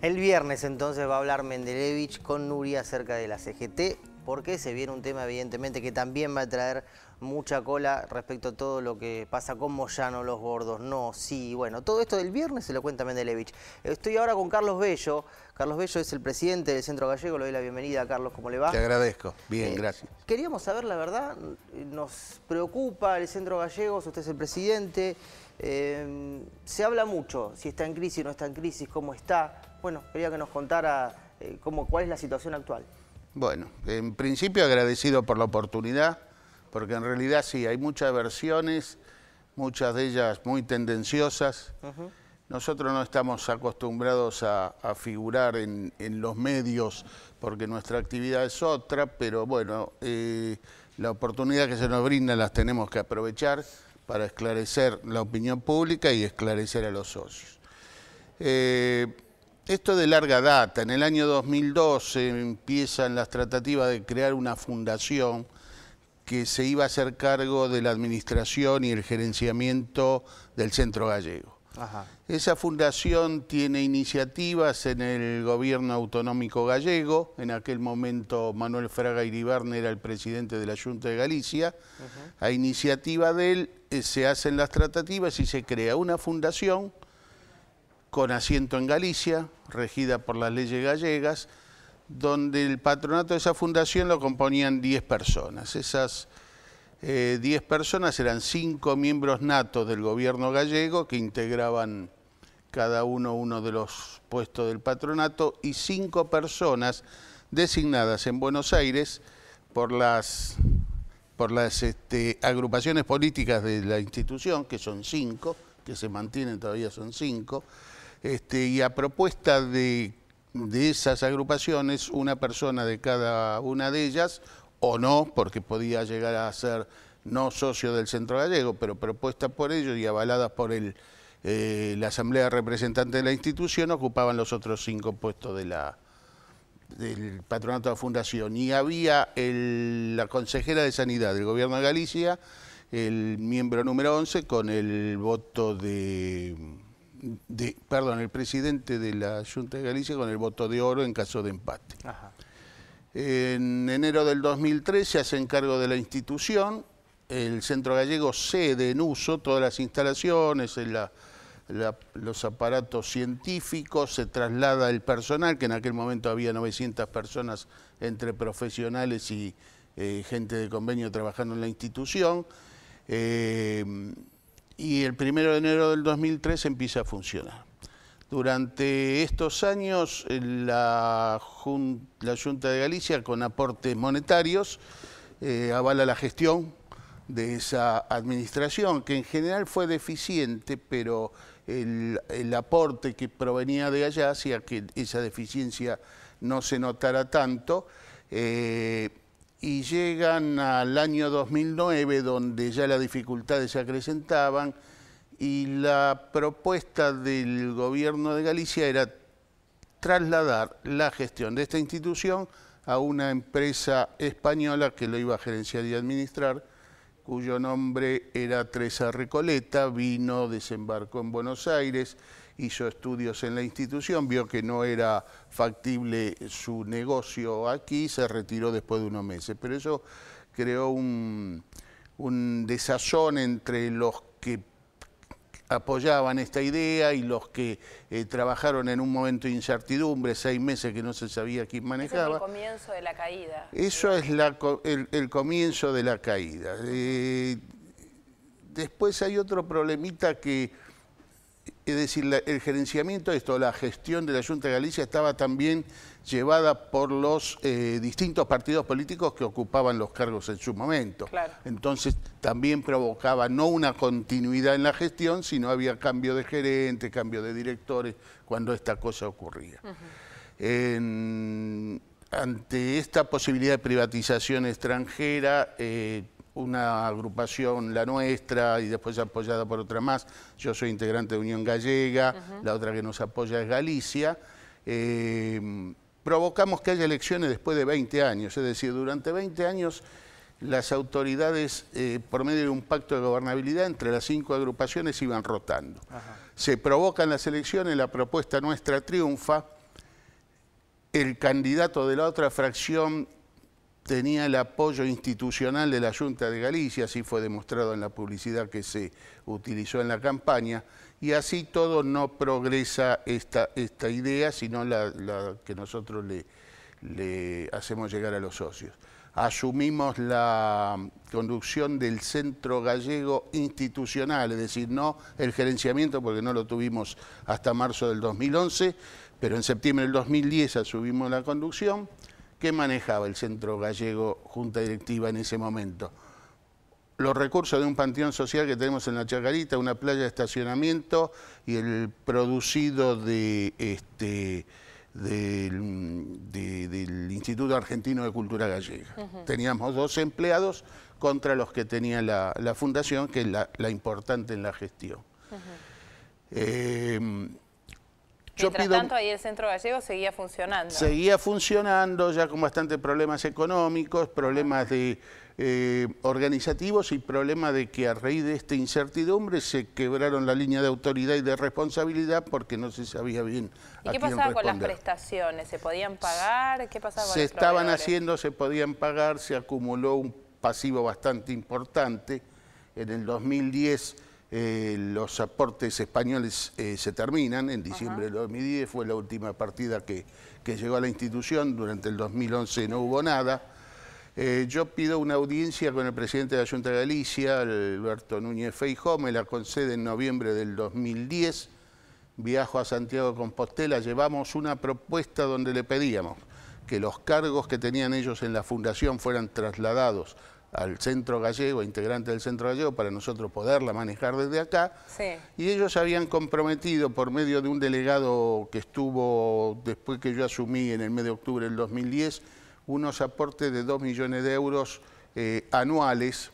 El viernes entonces va a hablar Mendelevich con Nuria acerca de la CGT, porque se viene un tema evidentemente que también va a traer mucha cola respecto a todo lo que pasa con Moyano, los gordos, no, sí, bueno, todo esto del viernes se lo cuenta Mendelevich. Estoy ahora con Carlos Bello. Carlos Bello es el presidente del Centro Gallego, le doy la bienvenida a Carlos, ¿cómo le va? Te agradezco, bien, eh, gracias. Queríamos saber, la verdad, nos preocupa el Centro Gallego, usted es el presidente, eh, se habla mucho, si está en crisis, o no está en crisis, cómo está. Bueno, quería que nos contara eh, cómo, cuál es la situación actual. Bueno, en principio agradecido por la oportunidad porque en realidad sí, hay muchas versiones, muchas de ellas muy tendenciosas. Nosotros no estamos acostumbrados a, figurar en, los medios porque nuestra actividad es otra, pero bueno, eh, la oportunidad que se nos brinda las tenemos que aprovechar para esclarecer la opinión pública y esclarecer a los socios. Eh, esto de larga data, en el año 2012 empiezan las tratativas de crear una fundación que se iba a hacer cargo de la administración y el gerenciamiento del centro gallego. Esa fundación tiene iniciativas en el gobierno autonómico gallego, en aquel momento Manuel Fraga Iribarne era el presidente de la Junta de Galicia, a iniciativa de él eh, se hacen las tratativas y se crea una fundación con asiento en Galicia, regida por las leyes gallegas, donde el patronato de esa fundación lo componían 10 personas. Esas 10 eh, personas eran 5 miembros natos del gobierno gallego que integraban cada uno uno de los puestos del patronato y 5 personas designadas en Buenos Aires por las, por las este, agrupaciones políticas de la institución, que son 5, que se mantienen todavía son 5, este, y a propuesta de de esas agrupaciones, una persona de cada una de ellas, o no, porque podía llegar a ser no socio del Centro Gallego, pero propuesta por ellos y avalada por el, eh, la Asamblea Representante de la institución, ocupaban los otros cinco puestos de la, del patronato de la fundación. Y había la consejera de Sanidad del Gobierno de Galicia, el miembro número 11, con el voto de perdón, el presidente de la Junta de Galicia con el voto de oro en caso de empate. En enero del 2013 se hace encargo de la institución, el Centro Gallego cede en uso todas las instalaciones, los aparatos científicos, se traslada el personal, que en aquel momento había 900 personas entre profesionales y eh, gente de convenio trabajando en la institución. Eh, y el primero de enero del 2003 empieza a funcionar. Durante estos años, la, Junta de Galicia, con aportes monetarios, eh, avala la gestión de esa administración, que en general fue deficiente, pero el, aporte que provenía de allá hacía que esa deficiencia no se notara tanto. Eh, y llegan al año 2009 donde ya las dificultades se acrecentaban y la propuesta del gobierno de Galicia era trasladar la gestión de esta institución a una empresa española que lo iba a gerenciar y administrar, cuyo nombre era Teresa Recoleta, vino, desembarcó en Buenos Aires hizo estudios en la institución, vio que no era factible su negocio aquí se retiró después de unos meses. Pero eso creó un, desazón entre los que apoyaban esta idea y los que eh, trabajaron en un momento de incertidumbre, seis meses que no se sabía quién manejaba. Eso es el comienzo de la caída. Eso es el, comienzo de la caída. Eh, después hay otro problemita que es decir, el gerenciamiento, esto, la gestión de la Junta de Galicia estaba también llevada por los eh, distintos partidos políticos que ocupaban los cargos en su momento. Entonces también provocaba no una continuidad en la gestión, sino había cambio de gerente, cambio de directores, cuando esta cosa ocurría. ante esta posibilidad de privatización extranjera, eh, una agrupación, la nuestra, y después apoyada por otra más. Yo soy integrante de Unión Gallega, la otra que nos apoya es Galicia. Eh, provocamos que haya elecciones después de 20 años, es decir, durante 20 años las autoridades, eh, por medio de un pacto de gobernabilidad entre las cinco agrupaciones, iban rotando. Se provocan las elecciones, la propuesta nuestra triunfa, el candidato de la otra fracción tenía el apoyo institucional de la Junta de Galicia, así fue demostrado en la publicidad que se utilizó en la campaña, y así todo no progresa esta, esta idea, sino la, que nosotros le, le hacemos llegar a los socios. Asumimos la conducción del centro gallego institucional, es decir, no el gerenciamiento, porque no lo tuvimos hasta marzo del 2011, pero en septiembre del 2010 asumimos la conducción. ¿Qué manejaba el Centro Gallego Junta Directiva en ese momento? Los recursos de un panteón social que tenemos en la Chacarita, una playa de estacionamiento y el producido este, del, Instituto Argentino de Cultura Gallega. Teníamos dos empleados contra los que tenía la, fundación, que es la, importante en la gestión. Mientras tanto, ahí el Centro Gallego seguía funcionando. Seguía funcionando, ya con bastantes problemas económicos, problemas de eh, organizativos y problemas de que a raíz de esta incertidumbre se quebraron la línea de autoridad y de responsabilidad porque no se sabía bien. ¿Y qué pasaba con las prestaciones? ¿Se podían pagar? ¿Qué pasaba Se estaban haciendo, se podían pagar, se acumuló un pasivo bastante importante. En el 2010 eh, los aportes españoles eh, se terminan, en diciembre del 2010 fue la última partida que, llegó a la institución, durante el 2011 no hubo nada. Eh, yo pido una audiencia con el presidente de la Junta de Galicia, Alberto Núñez Feijó, me la concede en noviembre del 2010, viajo a Santiago de Compostela, llevamos una propuesta donde le pedíamos que los cargos que tenían ellos en la fundación fueran trasladados al centro gallego, integrante del centro gallego, para nosotros poderla manejar desde acá. Y ellos habían comprometido por medio de un delegado que estuvo después que yo asumí en el mes de octubre del 2010, unos aportes de 2 millones de euros eh, anuales.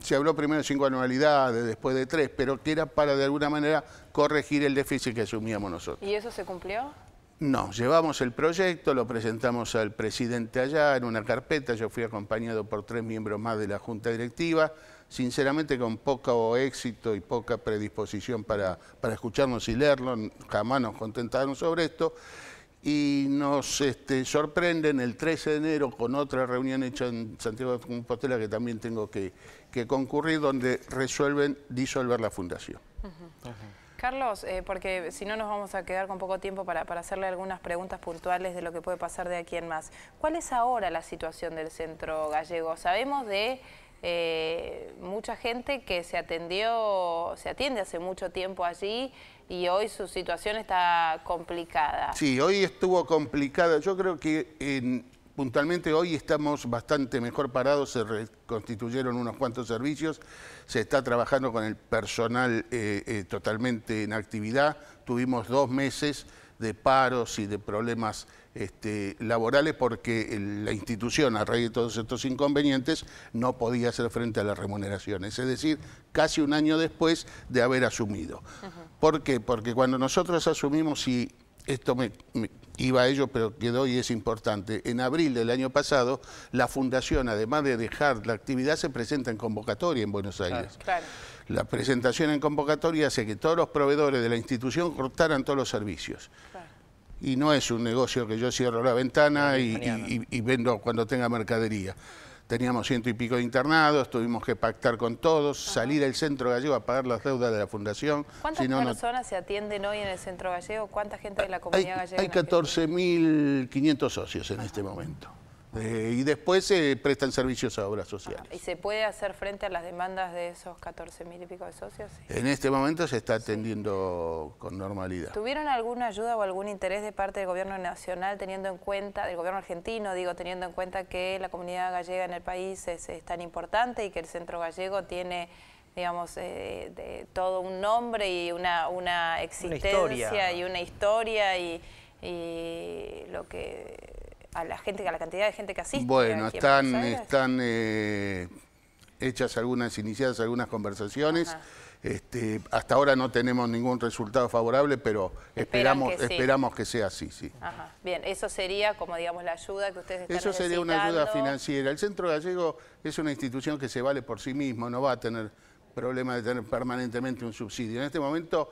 Se habló primero de cinco anualidades, después de 3, pero que era para de alguna manera corregir el déficit que asumíamos nosotros. ¿Y eso se cumplió? No, llevamos el proyecto, lo presentamos al presidente allá en una carpeta, yo fui acompañado por tres miembros más de la Junta Directiva, sinceramente con poco éxito y poca predisposición para, para escucharnos y leerlo, jamás nos contentaron sobre esto, y nos este, sorprenden el 13 de enero con otra reunión hecha en Santiago de Compostela que también tengo que, concurrir, donde resuelven disolver la fundación. Carlos, eh, porque si no nos vamos a quedar con poco tiempo para, hacerle algunas preguntas puntuales de lo que puede pasar de aquí en más. ¿Cuál es ahora la situación del centro gallego? Sabemos de eh, mucha gente que se atendió, se atiende hace mucho tiempo allí y hoy su situación está complicada. Sí, hoy estuvo complicada. Yo creo que en puntualmente hoy estamos bastante mejor parados, se reconstituyeron unos cuantos servicios, se está trabajando con el personal eh, eh, totalmente en actividad, tuvimos dos meses de paros y de problemas este, laborales porque la institución, a raíz de todos estos inconvenientes, no podía hacer frente a las remuneraciones, es decir, casi un año después de haber asumido. ¿Por qué? Porque cuando nosotros asumimos y esto me iba a ello, pero quedó y es importante. En abril del año pasado, la Fundación, además de dejar la actividad, se presenta en convocatoria en Buenos Aires. La presentación en convocatoria hace que todos los proveedores de la institución cortaran todos los servicios. Y no es un negocio que yo cierro la ventana y vendo cuando tenga mercadería. Teníamos ciento y pico de internados, tuvimos que pactar con todos, salir al centro gallego a pagar las deudas de la fundación. ¿Cuántas personas se atienden hoy en el centro gallego? ¿Cuánta gente de la comunidad hay, gallega? Hay 14.500 socios en este momento. Eh, y después se prestan servicios a obras sociales. ¿Y se puede hacer frente a las demandas de esos 14 mil y pico de socios? En este momento se está atendiendo con normalidad. ¿Tuvieron alguna ayuda o algún interés de parte del gobierno nacional teniendo en cuenta, del gobierno argentino, digo, teniendo en cuenta que la comunidad gallega en el país es, tan importante y que el centro gallego tiene digamos, eh, de todo un nombre y una, una existencia y una historia y lo que a la gente, a la cantidad de gente que asiste? Bueno, están, están eh, hechas algunas, iniciadas algunas conversaciones. Este, hasta ahora no tenemos ningún resultado favorable, pero esperamos que, esperamos que sea así, sí. Bien, eso sería como digamos la ayuda que ustedes están Eso sería una ayuda financiera. El Centro Gallego es una institución que se vale por sí mismo, no va a tener problema de tener permanentemente un subsidio. En este momento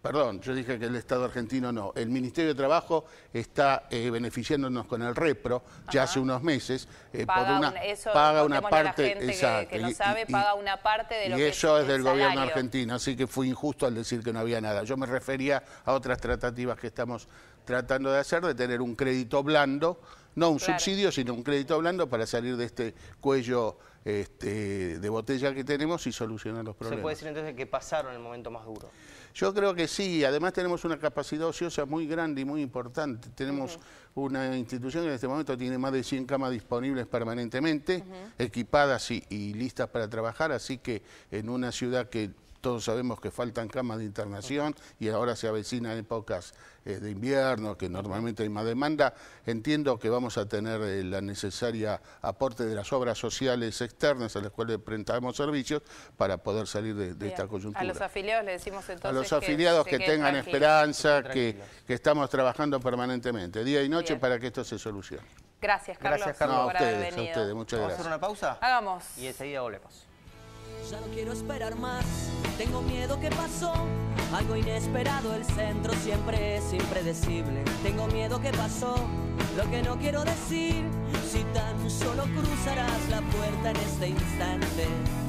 perdón, yo dije que el Estado argentino no, el Ministerio de Trabajo está eh, beneficiándonos con el repro ya hace unos meses, eh, paga una, eso, paga una parte, exacto, que, no sabe, paga una parte de lo y eso es, del gobierno argentino, así que fue injusto al decir que no había nada. Yo me refería a otras tratativas que estamos tratando de hacer, de tener un crédito blando, no un subsidio, sino un crédito blando para salir de este cuello este, de botella que tenemos y solucionar los problemas. ¿Se puede decir entonces que pasaron el momento más duro? Yo creo que sí, además tenemos una capacidad ociosa muy grande y muy importante. Tenemos una institución que en este momento tiene más de 100 camas disponibles permanentemente, equipadas y listas para trabajar, así que en una ciudad que todos sabemos que faltan camas de internación y ahora se avecina épocas eh, de invierno, que normalmente hay más demanda. Entiendo que vamos a tener el eh, necesario aporte de las obras sociales externas a las cuales prestamos servicios para poder salir de, esta coyuntura. A los afiliados le decimos entonces A los afiliados que, tengan esperanza, que, estamos trabajando permanentemente, día y noche, para que esto se solucione. Gracias, Carlos. Gracias, Carlos. a ustedes, Muchas gracias. ¿Vamos a hacer una pausa? Hagamos. Y enseguida volvemos. Ya no quiero esperar más, tengo miedo que pasó. Algo inesperado, el centro siempre es impredecible. Tengo miedo que pasó, lo que no quiero decir. Si tan solo cruzarás la puerta en este instante.